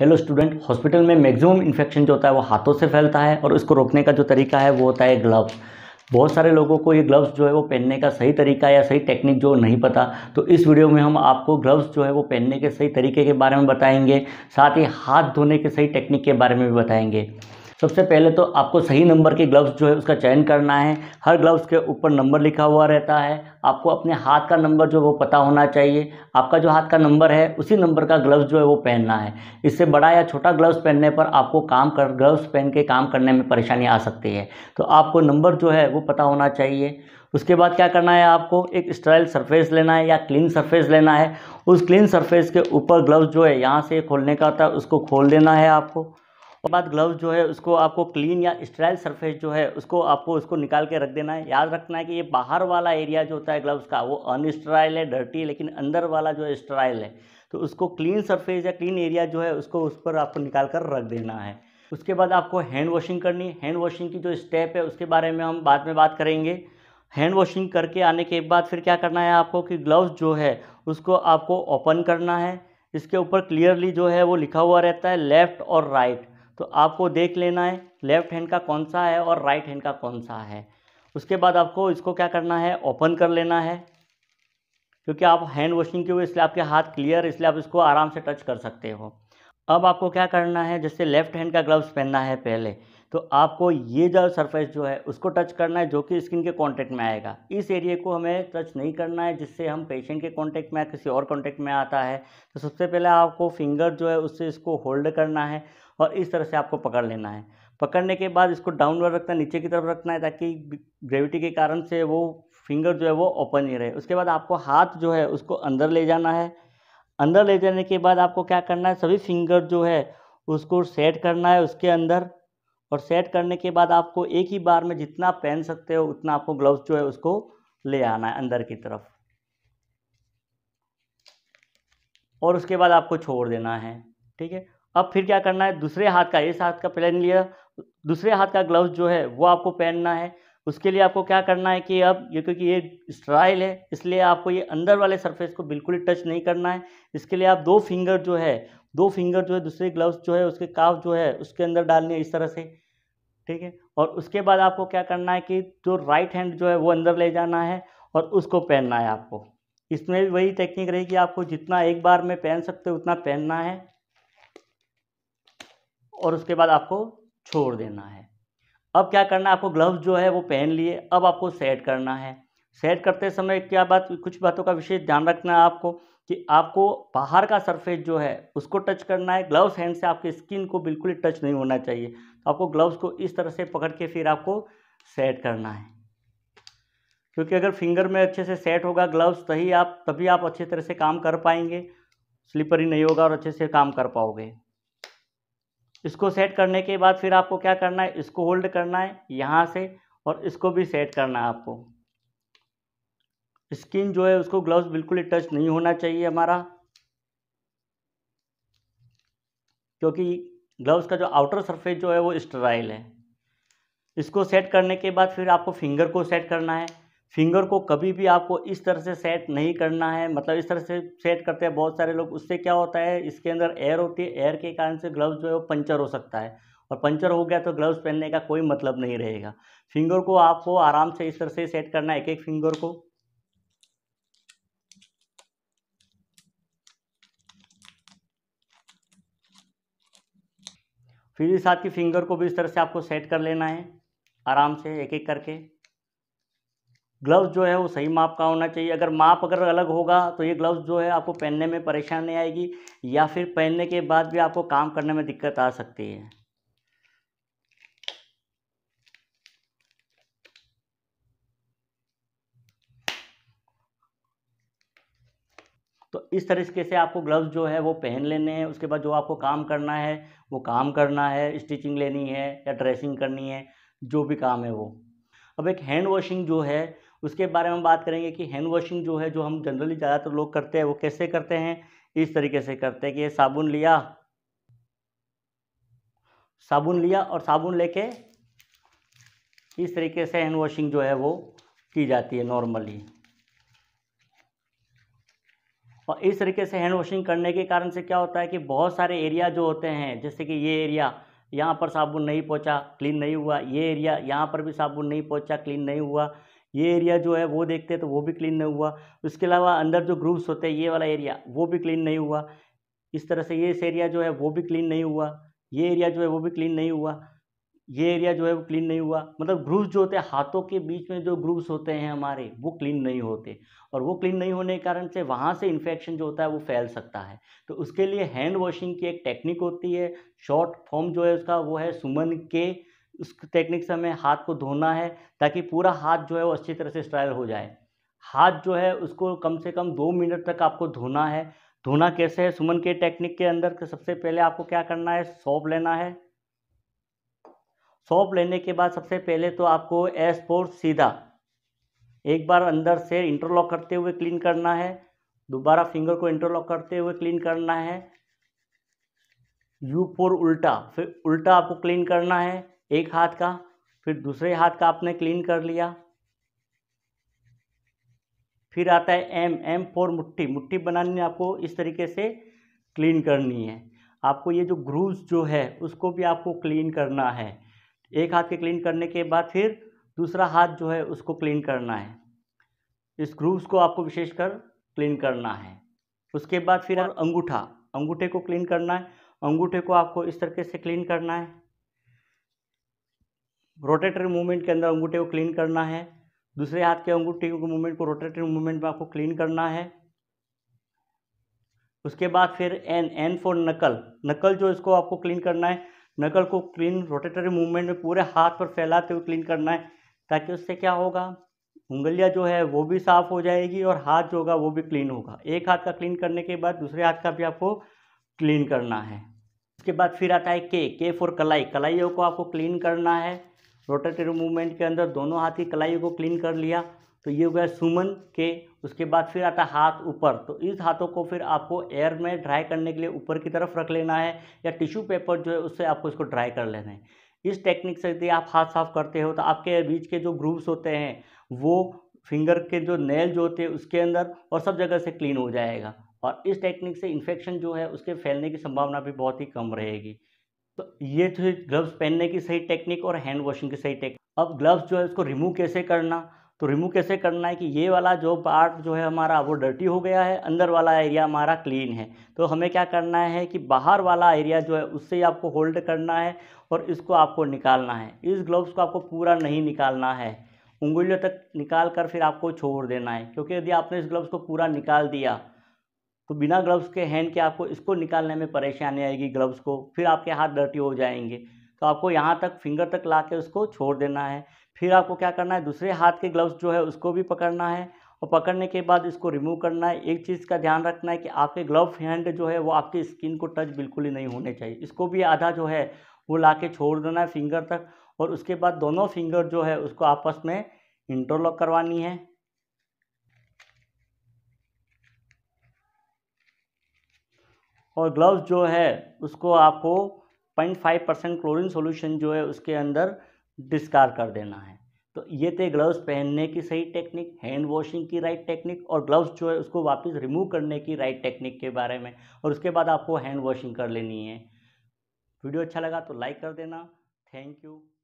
hello student hospital में maximum infection जो होता है वो हाथों से फैलता है और उसको रोकने का जो तरीका है वो होता है ग्लव्स बहुत सारे लोगों को ये ग्लव्स जो है वो पहनने का सही तरीका या सही टेक्निक जो नहीं पता तो इस वीडियो में हम आपको ग्लव्स जो है वो पहनने के सही तरीके के बारे में बताएंगे साथ ही हाथ धोने के सही टेक्निक के बारे में भी बताएंगे सबसे पहले तो आपको सही नंबर के ग्लव्स जो है उसका चयन करना है हर ग्लव्स के ऊपर नंबर लिखा हुआ रहता है आपको अपने हाथ का नंबर जो है वो पता होना चाहिए आपका जो हाथ का नंबर है उसी नंबर का ग्लव्स जो है वो पहनना है इससे बड़ा या छोटा ग्लव्स पहनने पर आपको काम कर ग्लव्स पहन के काम करने में परेशानी आ सकती है तो आपको नंबर जो है वो पता होना चाहिए उसके बाद क्या करना है आपको एक स्टाइल सरफेस लेना है या क्लीन सरफेस लेना है उस क्लीन सरफेस के ऊपर ग्लव्स जो है यहाँ से खोलने का होता है उसको खोल देना है आपको उसके बाद ग्लव्स जो है उसको आपको क्लीन या स्ट्राइल सरफेस जो है उसको आपको उसको निकाल के रख देना है याद रखना है कि ये बाहर वाला एरिया जो होता है ग्लव्स का वो अनस्ट्राइल है डर्टी है लेकिन अंदर वाला जो है स्ट्राइल है तो उसको क्लीन सरफेस या क्लीन एरिया जो है उसको उस पर आपको निकाल कर रख देना है उसके बाद आपको हैंड वॉशिंग करनी है हैंड वॉशिंग की जो स्टेप है उसके बारे में हम बाद में बात करेंगे हैंड वॉशिंग करके आने के बाद फिर क्या करना है आपको कि ग्लव्स जो है उसको आपको ओपन करना है इसके ऊपर क्लियरली जो है वो लिखा हुआ रहता है लेफ़्ट और राइट तो आपको देख लेना है लेफ़्ट हैंड का कौन सा है और राइट हैंड का कौन सा है उसके बाद आपको इसको क्या करना है ओपन कर लेना है क्योंकि आप हैंड वॉशिंग के हुए इसलिए आपके हाथ क्लियर इसलिए आप इसको आराम से टच कर सकते हो अब आपको क्या करना है जैसे लेफ़्ट हैंड का ग्लव्स पहनना है पहले तो आपको ये जो सरफेस जो है उसको टच करना है जो कि स्किन के कांटेक्ट में आएगा इस एरिया को हमें टच नहीं करना है जिससे हम पेशेंट के कांटेक्ट में या किसी और कांटेक्ट में आता है तो सबसे पहले आपको फिंगर जो है उससे इसको होल्ड करना है और इस तरह से आपको पकड़ लेना है पकड़ने के बाद इसको डाउनवर्ड रखना है नीचे की तरफ रखना है ताकि ग्रेविटी के कारण से वो फिंगर जो है वो ओपन ही रहे उसके बाद आपको हाथ जो है उसको अंदर ले जाना है अंदर ले जाने के बाद आपको क्या करना है सभी फिंगर जो है उसको सेट करना है उसके अंदर और सेट करने के बाद आपको एक ही बार में जितना पहन सकते हो उतना आपको ग्लव्स जो है उसको ले आना है अंदर की तरफ और उसके बाद आपको छोड़ देना है ठीक है अब फिर क्या करना है दूसरे हाथ का इस हाथ का पहन लिया दूसरे हाथ का ग्लव्स जो है वो आपको पहनना है उसके लिए आपको क्या करना है कि अब ये क्योंकि ये स्ट्राइल है इसलिए आपको ये अंदर वाले सरफेस को बिल्कुल ही टच नहीं करना है इसके लिए आप दो फिंगर जो है दो फिंगर जो है दूसरे ग्लव्स जो है उसके काफ जो है उसके अंदर डालने इस तरह से ठीक है और उसके बाद आपको क्या करना है कि जो राइट हैंड जो है वो अंदर ले जाना है और उसको पहनना है आपको इसमें भी वही टेक्निक रहेगी आपको जितना एक बार में पहन सकते हो उतना पहनना है और उसके बाद आपको छोड़ देना है अब क्या करना है आपको ग्लव्स जो है वो पहन लिए अब आपको सेट करना है सेट करते समय क्या बात कुछ बातों का विशेष ध्यान रखना है आपको कि आपको बाहर का सरफेस जो है उसको टच करना है ग्लव्स हैंड से आपकी स्किन को बिल्कुल ही टच नहीं होना चाहिए तो आपको ग्लव्स को इस तरह से पकड़ के फिर आपको सेट करना है क्योंकि अगर फिंगर में अच्छे से सेट होगा ग्लव्स तभी आप तभी आप अच्छे तरह से काम कर पाएंगे स्लीपर ही नहीं होगा और अच्छे से काम कर पाओगे इसको सेट करने के बाद फिर आपको क्या करना है इसको होल्ड करना है यहाँ से और इसको भी सेट करना है आपको स्किन जो है उसको ग्लव्स बिल्कुल ही टच नहीं होना चाहिए हमारा क्योंकि ग्लव्स का जो आउटर सरफेस जो है वो स्टराइल है इसको सेट करने के बाद फिर आपको फिंगर को सेट करना है फिंगर को कभी भी आपको इस तरह से सेट नहीं करना है मतलब इस तरह से सेट करते हैं बहुत सारे लोग उससे क्या होता है इसके अंदर एयर होती है एयर के कारण से ग्लव्स जो है वो पंचर हो सकता है और पंचर हो गया तो ग्लव्स पहनने का कोई मतलब नहीं रहेगा फिंगर को आपको आराम से इस तरह से सेट करना है एक एक फिंगर को फिर इस हाथ की फिंगर को भी इस तरह से आपको सेट कर लेना है आराम से एक एक करके ग्लव्स जो है वो सही माप का होना चाहिए अगर माप अगर अलग होगा तो ये ग्लव्स जो है आपको पहनने में परेशानी आएगी या फिर पहनने के बाद भी आपको काम करने में दिक्कत आ सकती है तो इस तरीके से आपको ग्लव्स जो है वो पहन लेने हैं उसके बाद जो आपको काम करना है वो काम करना है स्टिचिंग लेनी है या ड्रेसिंग करनी है जो भी काम है वो अब एक हैंड वॉशिंग जो है उसके बारे में बात करेंगे कि हैंड वॉशिंग जो है जो हम जनरली ज़्यादातर लोग करते हैं वो कैसे करते हैं इस तरीके से करते हैं कि ये साबुन लिया साबुन लिया और साबुन लेके इस तरीके से हैंड वॉशिंग जो है वो की जाती है नॉर्मली और इस तरीके से हैंड वॉशिंग करने के कारण से क्या होता है कि बहुत सारे एरिया जो होते हैं जैसे कि ये एरिया यहाँ पर साबुन नहीं पहुँचा क्लीन नहीं हुआ ये एरिया यहाँ पर भी साबुन नहीं पहुँचा क्लीन नहीं हुआ ये एरिया जो है वो देखते हैं तो वो भी क्लीन नहीं हुआ उसके अलावा अंदर जो ग्रूव्स होते हैं ये वाला एरिया वो भी क्लीन नहीं हुआ इस तरह से ये इस एरिया जो है वो भी क्लीन नहीं हुआ ये एरिया जो है वो भी क्लीन नहीं हुआ ये एरिया जो है वो क्लीन नहीं हुआ मतलब ग्रूव्स जो होते हैं हाथों के बीच में जो ग्रूव्स होते हैं हमारे वो क्लीन नहीं होते और वो क्लीन नहीं होने के कारण से वहाँ से इन्फेक्शन जो होता है वो फैल सकता है तो उसके लिए हैंड वॉशिंग की एक टेक्निक होती है शॉर्ट फॉर्म जो है उसका वो है सुमन के उस टेक्निक से हमें हाथ को धोना है ताकि पूरा हाथ जो है वो अच्छी तरह से स्टाइल हो जाए हाथ जो है उसको कम से कम दो मिनट तक आपको धोना है धोना कैसे है सुमन के टेक्निक के अंदर सबसे पहले आपको क्या करना है सौंप लेना है सौंप लेने के बाद सबसे पहले तो आपको एस फोर सीधा एक बार अंदर से इंटरलॉक करते हुए क्लीन करना है दोबारा फिंगर को इंटरलॉक करते हुए क्लीन करना है यू फोर उल्टा फिर उल्टा आपको क्लीन करना है एक हाथ का फिर दूसरे हाथ का आपने क्लीन कर लिया फिर आता है एम एम फोर मुट्ठी मुट्ठी बनाने में आपको इस तरीके से क्लीन करनी है आपको ये जो ग्रूव्स जो है उसको भी आपको क्लीन करना है एक हाथ के क्लीन करने के बाद फिर दूसरा हाथ जो है उसको क्लीन करना है इस ग्रूव्स को आपको विशेषकर क्लीन करना है उसके बाद फिर अंगूठा अंगूठे को क्लीन करना है अंगूठे को आपको इस तरीके से क्लीन करना है रोटेटरी मूवमेंट के अंदर अंगूठे को क्लीन करना है दूसरे हाथ के अंगूठे के मूवमेंट को रोटेटरी मूवमेंट में आपको क्लीन करना है उसके बाद फिर एन एन फॉर नकल नकल जो इसको आपको क्लीन करना है नकल को क्लीन रोटेटरी मूवमेंट में पूरे हाथ पर फैलाते हुए क्लीन करना है ताकि उससे क्या होगा उंगलियां जो है वो भी साफ़ हो जाएगी और हाथ जो होगा वो भी क्लीन होगा एक हाथ का क्लीन करने के बाद दूसरे हाथ का भी आपको क्लीन करना है उसके बाद फिर आता है के के फॉर कलाई कलाइयों को आपको क्लीन करना है रोटेटरी मूवमेंट के अंदर दोनों हाथ की कलाइयों को क्लीन कर लिया तो ये हो गया सुमन के उसके बाद फिर आता हाथ ऊपर तो इस हाथों को फिर आपको एयर में ड्राई करने के लिए ऊपर की तरफ रख लेना है या टिश्यू पेपर जो है उससे आपको इसको ड्राई कर लेना है इस टेक्निक से यदि आप हाथ साफ करते हो तो आपके बीच के जो ग्रूव्स होते हैं वो फिंगर के जो नेल जो होते हैं उसके अंदर और सब जगह से क्लीन हो जाएगा और इस टेक्निक से इन्फेक्शन जो है उसके फैलने की संभावना भी बहुत ही कम रहेगी तो ये थे ग्लव्स पहनने की सही टेक्निक और हैंड वॉशिंग की सही टेक्निक अब ग्लव्स जो है उसको रिमूव कैसे करना तो रिमूव कैसे करना है कि ये वाला जो पार्ट जो है हमारा वो डर्टी हो गया है अंदर वाला एरिया हमारा क्लीन है तो हमें क्या करना है कि बाहर वाला एरिया जो है उससे ही आपको होल्ड करना है और इसको आपको निकालना है इस ग्लव्स को आपको पूरा नहीं निकालना है उंगलियों तक निकाल कर फिर आपको छोड़ देना है क्योंकि यदि आपने इस ग्लव्स को पूरा निकाल दिया तो बिना ग्लव्स के हैंड के आपको इसको निकालने में परेशानी आएगी ग्लव्स को फिर आपके हाथ डर्टी हो जाएंगे तो आपको यहाँ तक फिंगर तक ला के उसको छोड़ देना है फिर आपको क्या करना है दूसरे हाथ के ग्लव्स जो है उसको भी पकड़ना है और पकड़ने के बाद इसको रिमूव करना है एक चीज़ का ध्यान रखना है कि आपके ग्लव हैंड जो है वो आपकी स्किन को टच बिल्कुल ही नहीं होने चाहिए इसको भी आधा जो है वो ला के छोड़ देना है फिंगर तक और उसके बाद दोनों फिंगर जो है उसको आपस में इंटरलॉक करवानी है और ग्लव्स जो है उसको आपको point five percent chlorine solution जो है उसके अंदर डिस्कार कर देना है तो ये थे ग्लव्स पहनने की सही टेक्निक हैंड वॉशिंग की राइट टेक्निक और ग्लव्स जो है उसको वापस रिमूव करने की राइट टेक्निक के बारे में और उसके बाद आपको हैंड वॉशिंग कर लेनी है वीडियो अच्छा लगा तो लाइक कर देना थैंक यू